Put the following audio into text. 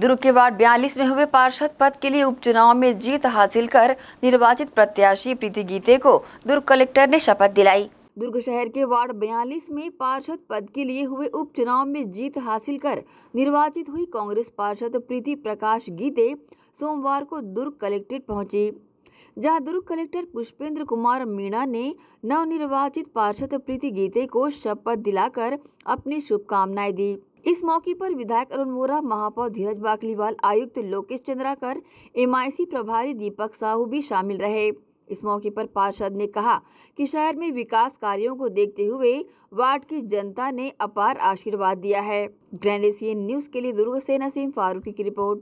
दुर्ग के वार्ड बयालीस में हुए पार्षद पद के लिए उपचुनाव में जीत हासिल कर निर्वाचित प्रत्याशी प्रीति गीते को दुर्ग कलेक्टर ने शपथ दिलाई दुर्ग शहर के वार्ड बयालीस में पार्षद पद के लिए हुए उपचुनाव में जीत हासिल कर निर्वाचित हुई कांग्रेस पार्षद प्रीति प्रकाश गीते सोमवार को दुर्ग कलेक्ट्रेट पहुंची जहां दुर्ग कलेक्टर पुष्पेंद्र कुमार मीणा ने नवनिर्वाचित पार्षद प्रीति गीते को शपथ दिलाकर अपनी शुभकामनाएं दी इस मौके पर विधायक अरुण वोरा महापौर धीरज बाकलीवाल आयुक्त लोकेश चंद्राकर एम प्रभारी दीपक साहू भी शामिल रहे इस मौके पर पार्षद ने कहा कि शहर में विकास कार्यों को देखते हुए वार्ड की जनता ने अपार आशीर्वाद दिया है ग्रैंड एशियन न्यूज के लिए दुर्ग से नसीम फारूकी की रिपोर्ट